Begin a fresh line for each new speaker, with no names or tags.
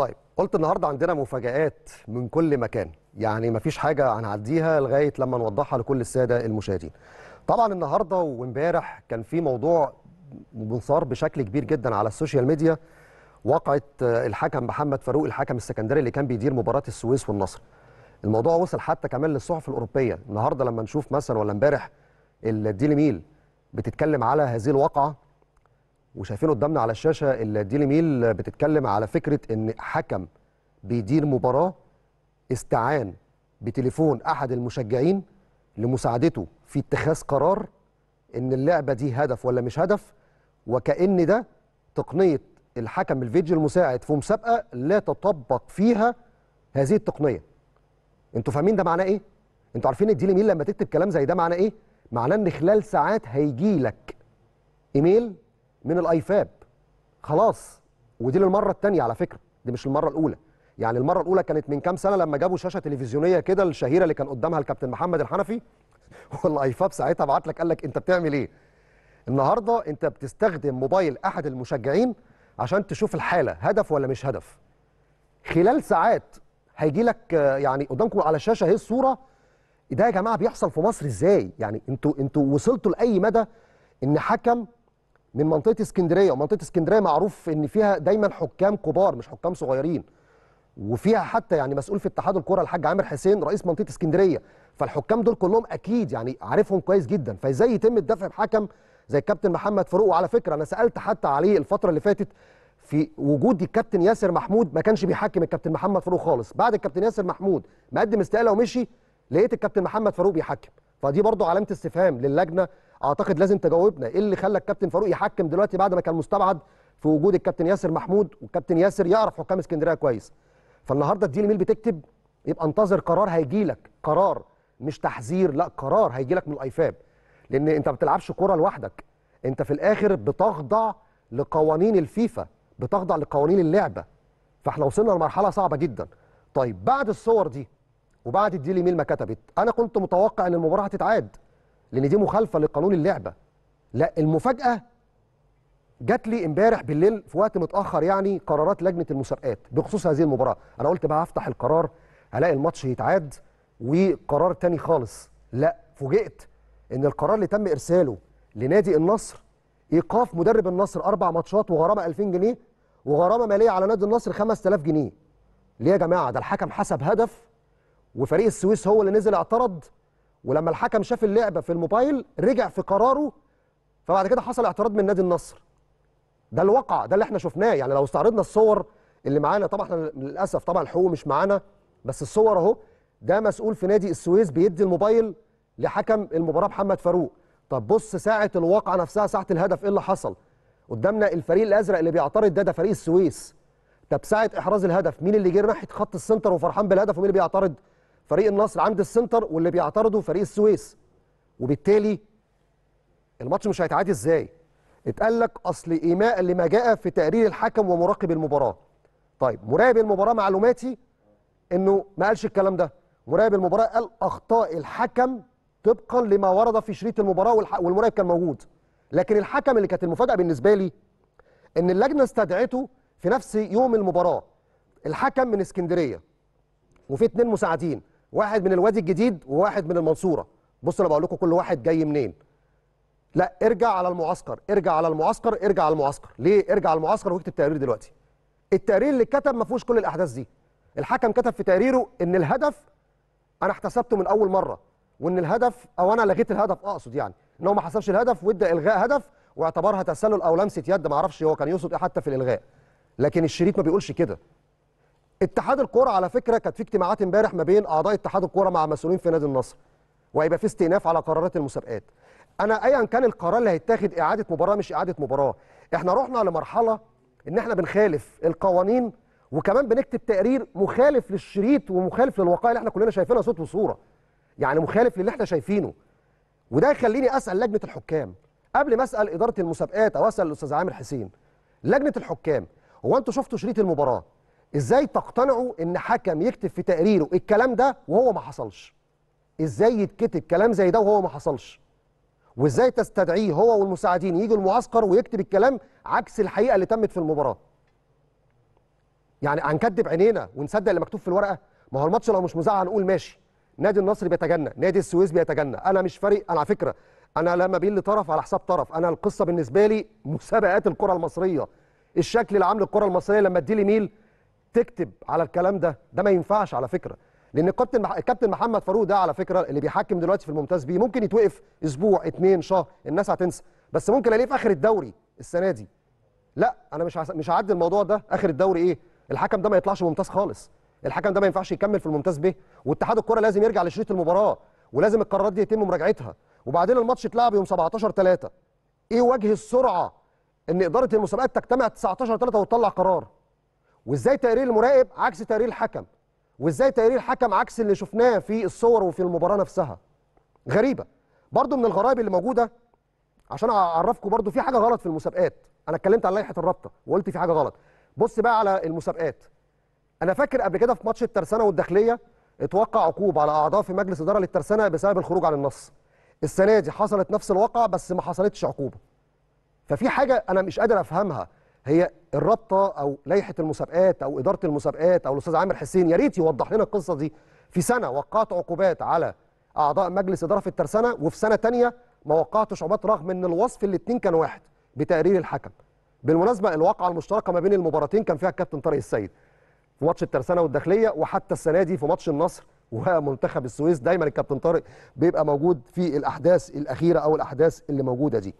طيب قلت النهارده عندنا مفاجآت من كل مكان يعني مفيش حاجة هنعديها لغاية لما نوضحها لكل السادة المشاهدين طبعا النهارده وامبارح كان في موضوع منثار بشكل كبير جدا على السوشيال ميديا وقعة الحكم محمد فاروق الحكم السكندري اللي كان بيدير مباراة السويس والنصر الموضوع وصل حتى كمان للصحف الأوروبية النهارده لما نشوف مثلا ولا امبارح الديلي ميل بتتكلم على هذه الواقعة وشايفين قدامنا على الشاشه الديلي ميل بتتكلم على فكره ان حكم بيدير مباراه استعان بتليفون احد المشجعين لمساعدته في اتخاذ قرار ان اللعبه دي هدف ولا مش هدف وكان ده تقنيه الحكم الفيديو المساعد في مسابقه لا تطبق فيها هذه التقنيه انتوا فاهمين ده معناه ايه انتوا عارفين الديلي ميل لما تكتب كلام زي ده معناه ايه معناه ان خلال ساعات هيجي لك ايميل من الايفاب خلاص ودي للمره الثانيه على فكره دي مش المره الاولى يعني المره الاولى كانت من كام سنه لما جابوا شاشه تلفزيونيه كده الشهيره اللي كان قدامها الكابتن محمد الحنفي والايفاب ساعتها بعت لك قال لك انت بتعمل ايه النهارده انت بتستخدم موبايل احد المشجعين عشان تشوف الحاله هدف ولا مش هدف خلال ساعات هيجي لك يعني قدامكم على الشاشه اهي الصوره ده يا جماعه بيحصل في مصر ازاي يعني انتوا انتوا وصلتوا لاي مدى ان حكم من منطقه اسكندريه ومنطقه اسكندريه معروف ان فيها دايما حكام كبار مش حكام صغيرين وفيها حتى يعني مسؤول في اتحاد الكره الحاج عامر حسين رئيس منطقه اسكندريه فالحكام دول كلهم اكيد يعني عارفهم كويس جدا فازاي يتم الدفع بحكم زي الكابتن محمد فاروق وعلى فكره انا سالت حتى عليه الفتره اللي فاتت في وجود الكابتن ياسر محمود ما كانش بيحكم الكابتن محمد فاروق خالص بعد الكابتن ياسر محمود مقدم استقاله ومشي لقيت الكابتن محمد فاروق بيحكم فدي برضو علامه استفهام للجنه اعتقد لازم تجاوبنا ايه اللي خلى الكابتن فاروق يحكم دلوقتي بعد ما كان مستبعد في وجود الكابتن ياسر محمود والكابتن ياسر يعرف حكام اسكندريه كويس فالنهارده الديلي ميل بتكتب يبقى انتظر قرار هيجي لك قرار مش تحذير لا قرار هيجي لك من الايفاب لان انت ما بتلعبش كوره لوحدك انت في الاخر بتخضع لقوانين الفيفا بتخضع لقوانين اللعبه فاحنا وصلنا لمرحله صعبه جدا طيب بعد الصور دي وبعد الديلي ميل ما كتبت انا كنت متوقع ان المباراه هتتعاد لان دي مخالفه لقانون اللعبه لا المفاجاه جات لي امبارح بالليل في وقت متاخر يعني قرارات لجنه المسابقات بخصوص هذه المباراه انا قلت بقى هفتح القرار هلاقي الماتش يتعاد وقرار تاني خالص لا فوجئت ان القرار اللي تم ارساله لنادي النصر ايقاف مدرب النصر اربع ماتشات وغرامه 2000 جنيه وغرامه ماليه على نادي النصر 5000 جنيه ليه يا جماعه ده الحكم حسب هدف وفريق السويس هو اللي نزل اعترض ولما الحكم شاف اللعبه في الموبايل رجع في قراره فبعد كده حصل اعتراض من نادي النصر ده الواقع ده اللي احنا شفناه يعني لو استعرضنا الصور اللي معانا طبعا احنا للاسف طبعا الحقوق مش معانا بس الصور اهو ده مسؤول في نادي السويس بيدي الموبايل لحكم المباراه محمد فاروق طب بص ساعه الواقعه نفسها ساعه الهدف ايه اللي حصل قدامنا الفريق الازرق اللي بيعترض ده ده فريق السويس طب ساعه احراز الهدف مين اللي جه ناحيه خط السنتر وفرحان بالهدف ومين اللي بيعترض فريق النصر عند السنتر واللي بيعترضه فريق السويس وبالتالي الماتش مش هيتعادل ازاي اتقال لك اصل ايماء لما جاء في تقرير الحكم ومراقب المباراه طيب مراقب المباراه معلوماتي انه ما قالش الكلام ده مراقب المباراه قال اخطاء الحكم طبقا لما ورد في شريط المباراه والمراقب كان موجود لكن الحكم اللي كانت المفاجاه بالنسبه لي ان اللجنه استدعته في نفس يوم المباراه الحكم من اسكندريه وفي اتنين مساعدين واحد من الوادي الجديد وواحد من المنصوره بص انا بقول لكم كل واحد جاي منين لا ارجع على المعسكر ارجع على المعسكر ارجع على المعسكر ليه ارجع على المعسكر واكتب تقرير دلوقتي التقرير اللي كتب ما فيهوش كل الاحداث دي الحكم كتب في تقريره ان الهدف انا احتسبته من اول مره وان الهدف او انا لغيت الهدف اقصد يعني ان هو ما حسبش الهدف وادى الغاء هدف واعتبرها تسلل او لمسه يد ما اعرفش هو كان يقصد ايه حتى في الالغاء لكن الشريط ما بيقولش كده اتحاد الكوره على فكره كانت في اجتماعات امبارح ما بين اعضاء اتحاد الكوره مع مسؤولين في نادي النصر وهيبقى في استئناف على قرارات المسابقات انا ايا كان القرار اللي هيتاخد اعاده مباراه مش اعاده مباراه احنا رحنا لمرحله ان احنا بنخالف القوانين وكمان بنكتب تقرير مخالف للشريط ومخالف للوقائع اللي احنا كلنا شايفينها صوت وصوره يعني مخالف للي احنا شايفينه وده يخليني اسال لجنه الحكام قبل ما اسال اداره المسابقات او اسال الاستاذ عامر حسين لجنه الحكام هو انتوا شفتوا شريط المباراه ازاي تقتنعوا ان حكم يكتب في تقريره الكلام ده وهو ما حصلش ازاي يتكتب كلام زي ده وهو ما حصلش وازاي تستدعيه هو والمساعدين يجوا المعسكر ويكتب الكلام عكس الحقيقه اللي تمت في المباراه يعني هنكدب عينينا ونصدق اللي مكتوب في الورقه ما هو الماتش لو مش مذاع هنقول ماشي نادي النصر بيتجنى نادي السويس بيتجنى انا مش فارق انا على فكره انا لا بين لطرف على حساب طرف انا القصه بالنسبه لي مسابقات الكره المصريه الشكل العام للكره المصريه لما اديلي ميل تكتب على الكلام ده ده ما ينفعش على فكره لان الكابتن الكابتن محمد فاروق ده على فكره اللي بيحكم دلوقتي في الممتاز بيه ممكن يتوقف اسبوع اتنين شهر الناس هتنسى بس ممكن الاقيه في اخر الدوري السنه دي لا انا مش مش هعدي الموضوع ده اخر الدوري ايه الحكم ده ما يطلعش ممتاز خالص الحكم ده ما ينفعش يكمل في الممتاز به واتحاد الكره لازم يرجع لشريط المباراه ولازم القرارات دي يتم مراجعتها وبعدين الماتش اتلعب يوم 17 3 ايه وجه السرعه ان اداره المسابقات تجتمع 19 3 وتطلع قرار وازاي تقرير المراقب عكس تقرير الحكم وازاي تقرير الحكم عكس اللي شفناه في الصور وفي المباراه نفسها غريبه برضو من الغرائب اللي موجوده عشان اعرفكم برضو في حاجه غلط في المسابقات انا اتكلمت على لائحه الرابطه وقلت في حاجه غلط بص بقى على المسابقات انا فاكر قبل كده في ماتش الترسانه والداخليه اتوقع عقوبه على اعضاء في مجلس اداره للترسانه بسبب الخروج عن النص السنه دي حصلت نفس الواقع بس ما حصلتش عقوبه ففي حاجه انا مش قادر افهمها هي الرابطه او لائحه المسابقات او اداره المسابقات او الاستاذ عامر حسين يا ريت يوضح لنا القصه دي في سنه وقعت عقوبات على اعضاء مجلس اداره في الترسانه وفي سنه ثانيه ما وقعتش عقوبات رغم ان الوصف الاثنين كان واحد بتقرير الحكم بالمناسبه الواقعه المشتركه ما بين المباراتين كان فيها الكابتن طارق السيد في ماتش الترسانه والداخليه وحتى السنه دي في ماتش النصر ومنتخب السويس دايما الكابتن طارق بيبقى موجود في الاحداث الاخيره او الاحداث اللي موجوده دي